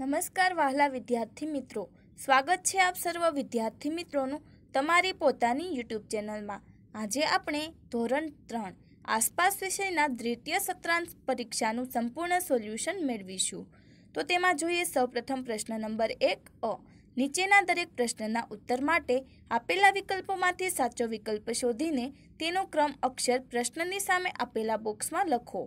નમસ્કાર વહાલા વિદ્યાર્થી મિત્રો સ્વાગત છે આપ સર્વ વિદ્યાર્થી મિત્રોનું તમારી પોતાની યુટ્યુબ ચેનલમાં આજે આપણે ધોરણ ત્રણ આસપાસ વિષયના દ્વિતીય સત્રાંશ પરીક્ષાનું સંપૂર્ણ સોલ્યુશન મેળવીશું તો તેમાં જોઈએ સૌપ્રથમ પ્રશ્ન નંબર એક અ નીચેના દરેક પ્રશ્નના ઉત્તર માટે આપેલા વિકલ્પોમાંથી સાચો વિકલ્પ શોધીને તેનો ક્રમ અક્ષર પ્રશ્નની સામે આપેલા બોક્સમાં લખો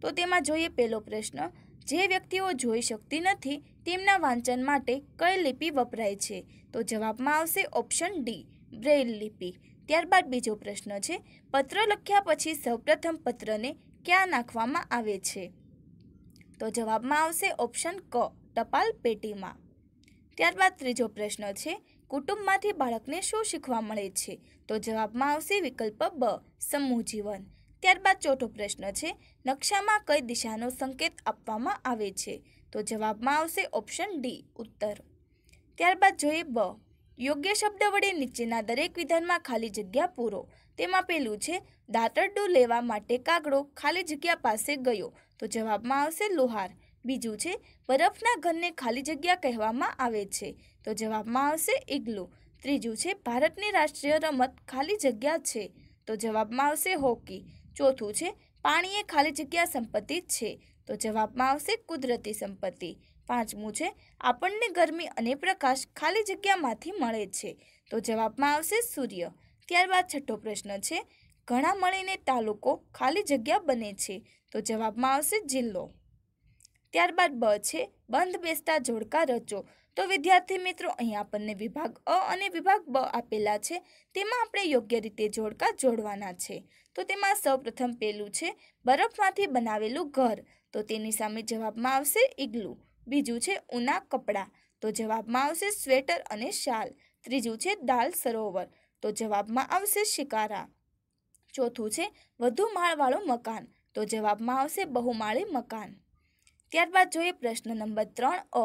તો તેમાં જોઈએ પહેલો પ્રશ્ન જે વ્યક્તિઓ જોઈ શકતી નથી તેમના વાંચન માટે કઈ લિપિ વપરાય છે તો જવાબમાં આવશે ઓપ્શન ડી બ્રેઇલ લિપિ ત્યારબાદ બીજો પ્રશ્ન છે પત્ર લખ્યા પછી સૌપ્રથમ પત્રને ક્યાં નાખવામાં આવે છે તો જવાબમાં આવશે ઓપ્શન ક ટપાલ પેટીમાં ત્યારબાદ ત્રીજો પ્રશ્ન છે કુટુંબમાંથી બાળકને શું શીખવા મળે છે તો જવાબમાં આવશે વિકલ્પ બ સમૂહ જીવન ત્યારબાદ ચોથો પ્રશ્ન છે નકશામાં કઈ દિશાનો સંકેત આપવામાં આવે છે તો જવાબમાં આવશે ઓપ્શન ડી ઉત્તર ત્યારબાદ જોઈએ બ યોગ્ય શબ્દ વડે નીચેના દરેક વિધાનમાં ખાલી જગ્યા પૂરો તેમાં પેલું છે દાતરડું લેવા માટે કાગડો ખાલી જગ્યા પાસે ગયો તો જવાબમાં આવશે લોહાર બીજું છે બરફના ઘરને ખાલી જગ્યા કહેવામાં આવે છે તો જવાબમાં આવશે ઇગ્લુ ત્રીજું છે ભારતની રાષ્ટ્રીય રમત ખાલી જગ્યા છે તો જવાબમાં આવશે હોકી ચોથું છે પાણી એ ખાલી જગ્યા સંપત્તિ જ છે તો જવાબમાં આવશે કુદરતી સંપત્તિ પાંચમું છે આપણને ગરમી અને પ્રકાશ ખાલી જગ્યામાંથી મળે છે તો જવાબમાં આવશે સૂર્ય ત્યારબાદ છઠ્ઠો પ્રશ્ન છે ઘણા મળીને તાલુકો ખાલી જગ્યા બને છે તો જવાબમાં આવશે જિલ્લો ત્યારબાદ બ છે બંધ બેસતા જોડકા રચો તો વિદ્યાર્થી મિત્રો અહીંયા આપણને વિભાગ અ અને વિભાગ બ આપેલા છે તેમાં આપણે યોગ્ય રીતે જોડકા જોડવાના છે તો તેમાં સૌપ્રથમ પહેલું છે બરફમાંથી બનાવેલું ઘર તો તેની સામે જવાબમાં આવશે ઈગલું બીજું છે ઉના કપડાં તો જવાબમાં આવશે સ્વેટર અને શાલ ત્રીજું છે દાલ સરોવર તો જવાબમાં આવશે શિકારા ચોથું છે વધુ માળવાળું મકાન તો જવાબમાં આવશે બહુમાળી મકાન ત્યારબાદ જોઈએ પ્રશ્ન નંબર ત્રણ અ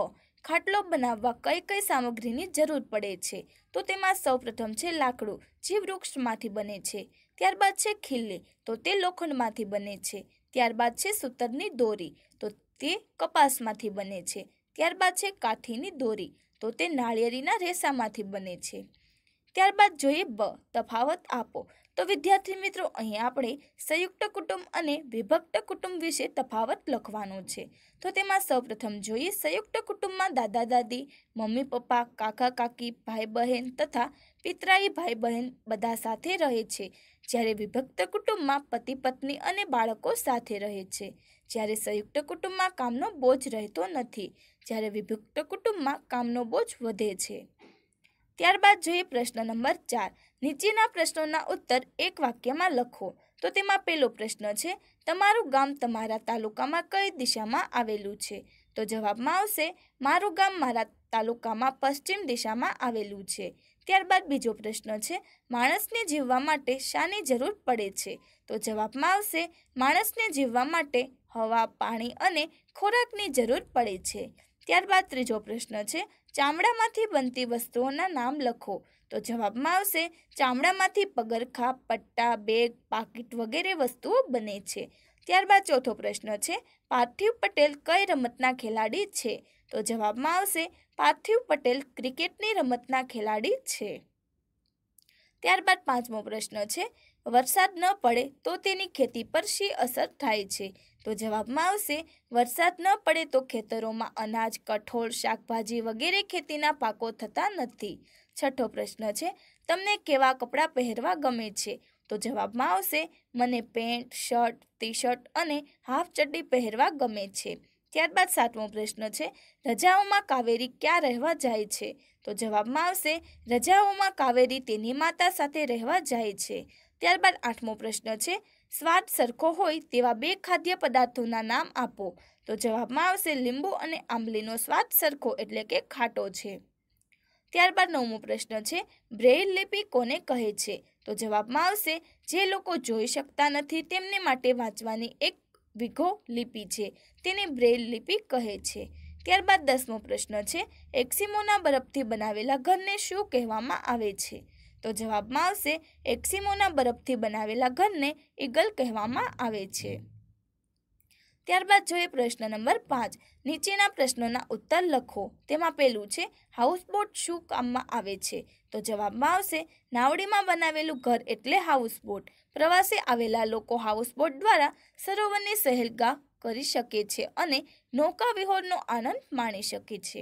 ખાટલો બનાવવા કઈ કઈ સામગ્રીની જરૂર પડે છે તો તેમાં સૌપ્રથમ છે લાકડું જે વૃક્ષમાંથી બને છે ત્યારબાદ છે ખીલ્લી તો તે લોખંડમાંથી બને છે ત્યારબાદ છે સૂતરની દોરી તો તે કપાસમાંથી બને છે ત્યારબાદ છે કાઠીની દોરી તો તે નાળિયેરીના રેસામાંથી બને છે ત્યારબાદ જોઈએ બ તફાવત આપો તો વિદ્યાર્થી મિત્રો અહીં આપણે સંયુક્ત કુટુંબ અને વિભક્ત કુટુંબ વિશે તફાવત લખવાનો છે તો તેમાં સૌપ્રથમ જોઈએ સંયુક્ત કુટુંબમાં દાદા દાદી મમ્મી પપ્પા કાકા કાકી ભાઈ બહેન તથા પિતરાઈ ભાઈ બહેન બધા સાથે રહે છે જ્યારે વિભક્ત કુટુંબમાં પતિ પત્ની અને બાળકો સાથે રહે છે જ્યારે સંયુક્ત કુટુંબમાં કામનો બોજ રહેતો નથી જ્યારે વિભક્ત કુટુંબમાં કામનો બોજ વધે છે ત્યારબાદ જોઈએ પ્રશ્ન નંબર ચાર નીચેના પ્રશ્નોના ઉત્તર એક વાક્યમાં લખો તો તેમાં પહેલો પ્રશ્ન છે તમારું ગામ તમારા તાલુકામાં કઈ દિશામાં આવેલું છે તો જવાબમાં આવશે મારું ગામ મારા તાલુકામાં પશ્ચિમ દિશામાં આવેલું છે ત્યારબાદ બીજો પ્રશ્ન છે માણસને જીવવા માટે શાની જરૂર પડે છે તો જવાબમાં આવશે માણસને જીવવા માટે હવા પાણી અને ખોરાકની જરૂર પડે છે ત્યારબાદ ત્રીજો પ્રશ્ન છે ચામડામાંથી બનતી વસ્તુઓના નામ લખો તો જવાબમાં આવશે ચામડામાંથી પગરખા પટ્ટા બેગ પાકીટ વગેરે વસ્તુઓ બને છે ત્યારબાદ ચોથો પ્રશ્ન છે પાર્થિવ પટેલ કઈ રમતના ખેલાડી છે તો જવાબમાં આવશે પાર્થિવ પટેલ ક્રિકેટની રમતના ખેલાડી છે ત્યારબાદ પાંચમો પ્રશ્ન છે વરસાદ ન પડે તો તેની ખેતી પર શી અસર થાય છે તો જવાબમાં આવશે વરસાદ ન પડે તો ખેતરોમાં અનાજ કઠોળ શાકભાજી વગેરે ખેતીના પાકો થતા નથી છઠ્ઠો પ્રશ્ન છે તમને કેવા કપડાં પહેરવા ગમે છે તો જવાબમાં આવશે મને પેન્ટ શર્ટ ટી શર્ટ અને હાફ ચડ્ડી પહેરવા ગમે છે ત્યારબાદ સાતમો પ્રશ્ન છે રજાઓમાં કાવેરી ક્યાં રહેવા જાય છે તો જવાબમાં આવશે રજાઓમાં કાવેરી તેની માતા સાથે રહેવા જાય છે ત્યારબાદ આઠમો પ્રશ્ન છે સ્વાદ સરખો હોય તેવા બે ખાદ્ય પદાર્થોના નામ આપો તો જવાબમાં આવશે લીંબુ અને આંબલીનો સ્વાદ સરખો એટલે કે ખાટો છે ત્યારબાદ નવમો પ્રશ્ન છે બ્રેઇલ લિપિ કોને કહે છે તો જવાબમાં આવશે જે લોકો જોઈ શકતા નથી તેમને માટે વાંચવાની એક વિઘો લિપિ છે તેને બ્રેઇલ લિપિ કહે છે ત્યારબાદ દસમો પ્રશ્ન છે એક્સિમોના બરફથી બનાવેલા ઘરને શું કહેવામાં આવે છે તો જવાબમાં આવશે એક્સિમોના બરફથી બનાવેલા ઘરને ઈગલ કહેવામાં આવે છે ત્યારબાદ જોઈએ પ્રશ્ન નંબર પાંચ નીચેના પ્રશ્નોના ઉત્તર લખો તેમાં પહેલું છે હાઉસબોટ શું કામમાં આવે છે તો જવાબમાં આવશે નાવડીમાં બનાવેલું ઘર એટલે હાઉસબોટ પ્રવાસે આવેલા લોકો હાઉસબોટ દ્વારા સરોવરની સહેલગા કરી શકે છે અને નૌકા વિહોરનો આનંદ માણી શકે છે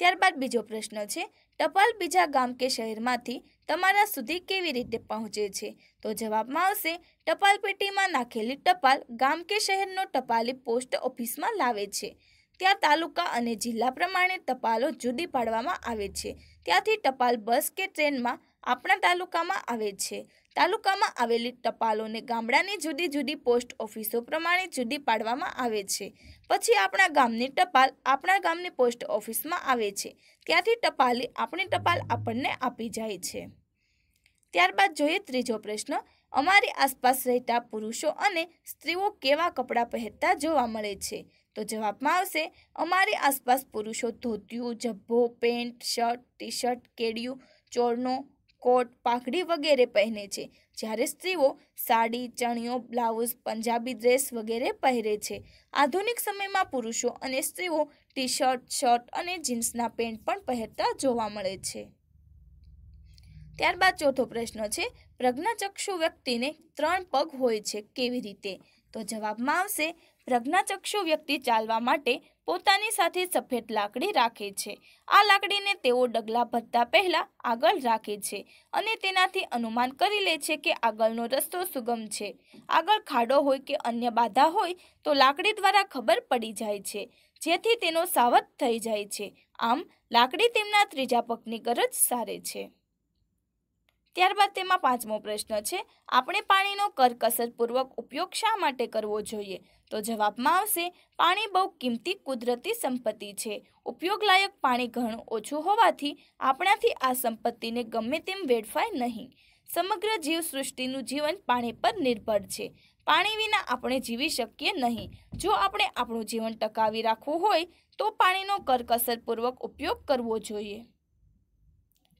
ત્યારબાદ બીજો પ્રશ્ન છે ટપાલ બીજા ગામ કે શહેરમાંથી તમારા સુધી કેવી રીતે પહોંચે છે તો જવાબમાં આવશે ટપાલ પેટીમાં નાખેલી ટપાલ ગામ કે શહેરનો ટપાલી પોસ્ટ ઓફિસમાં લાવે છે ત્યાં તાલુકા અને જિલ્લા પ્રમાણે ટપાલો જુદી પાડવામાં આવે છે ત્યાંથી ટપાલ બસ કે ટ્રેનમાં આપણા તાલુકામાં આવે છે તાલુકામાં આવેલી ટપાલોને ગામડાની જુદી જુદી પોસ્ટ ઓફિસો પ્રમાણે જુદી પાડવામાં આવે છે પછી આપણા ગામની ટપાલ આપણા ગામની પોસ્ટ ઓફિસમાં આવે છે ત્યાંથી ટપાલી આપણી ટપાલ આપણને આપી જાય છે ત્યારબાદ જોઈએ ત્રીજો પ્રશ્ન અમારી આસપાસ રહેતા પુરુષો અને સ્ત્રીઓ કેવા કપડાં પહેરતા જોવા મળે છે તો જવાબમાં આવશે અમારી આસપાસ પુરુષો ધોતિયું જભ્ભો પેન્ટ શર્ટ ટી શર્ટ કેડિયું ચોરનો કોટ પાઘડી વગેરે પહેરે છે જ્યારે સ્ત્રીઓ સાડી ચણિયો બ્લાઉઝ પંજાબી ડ્રેસ વગેરે પહેરે છે આધુનિક સમયમાં પુરુષો અને સ્ત્રીઓ ટી શર્ટ શર્ટ અને જીન્સના પેન્ટ પણ પહેરતા જોવા મળે છે ત્યારબાદ ચોથો પ્રશ્ન છે પ્રજ્ઞાચક્ષુ વ્યક્તિને ત્રણ પગ હોય છે કેવી રીતે તો જવાબમાં આવશે રઘ્નાચક્ષુ વ્યક્તિ ચાલવા માટે પોતાની સાથે સફેદ લાકડી રાખે છે આ લાકડીને તેઓ ડગલા ભરતા પહેલાં આગળ રાખે છે અને તેનાથી અનુમાન કરી લે છે કે આગળનો રસ્તો સુગમ છે આગળ ખાડો હોય કે અન્ય બાધા હોય તો લાકડી દ્વારા ખબર પડી જાય છે જેથી તેનો સાવધ થઈ જાય છે આમ લાકડી તેમના ત્રીજા પગની ગરજ સારે છે ત્યારબાદ તેમાં પાંચમો પ્રશ્ન છે આપણે પાણીનો કરકસરપૂર્વક ઉપયોગ શા માટે કરવો જોઈએ તો જવાબમાં આવશે પાણી બહુ કિંમતી કુદરતી સંપત્તિ છે ઉપયોગલાયક પાણી ઘણું ઓછું હોવાથી આપણાથી આ સંપત્તિને ગમે તેમ વેડફાય નહીં સમગ્ર જીવસૃષ્ટિનું જીવન પાણી પર નિર્ભર છે પાણી વિના આપણે જીવી શકીએ નહીં જો આપણે આપણું જીવન ટકાવી રાખવું હોય તો પાણીનો કરકસરપૂર્વક ઉપયોગ કરવો જોઈએ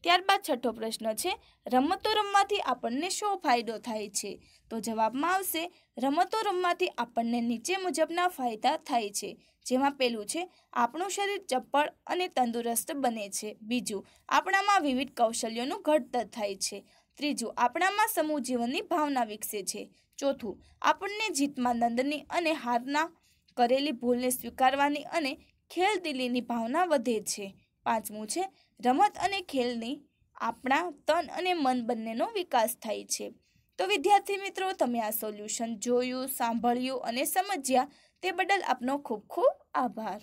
ત્યારબાદ છઠ્ઠો પ્રશ્ન છે રમતો રમવાથી આપણને શો ફાયદો થાય છે તો જવાબમાં આવશે રમતો રમવાથી આપણને નીચે મુજબના ફાયદા થાય છે જેમાં પહેલું છે આપણું શરીર ચપ્પળ અને તંદુરસ્ત બને છે બીજું આપણામાં વિવિધ કૌશલ્યોનું ઘડતર થાય છે ત્રીજું આપણામાં સમૂહ જીવનની ભાવના વિકસે છે ચોથું આપણને જીતમાં નંદની અને હારના કરેલી ભૂલને સ્વીકારવાની અને ખેલદિલીની ભાવના વધે છે પાંચમું છે રમત અને ખેલની આપણા તન અને મન બંનેનો વિકાસ થાય છે તો વિદ્યાર્થી મિત્રો તમે આ સોલ્યુશન જોયું સાંભળ્યું અને સમજ્યા તે બદલ આપનો ખૂબ ખૂબ આભાર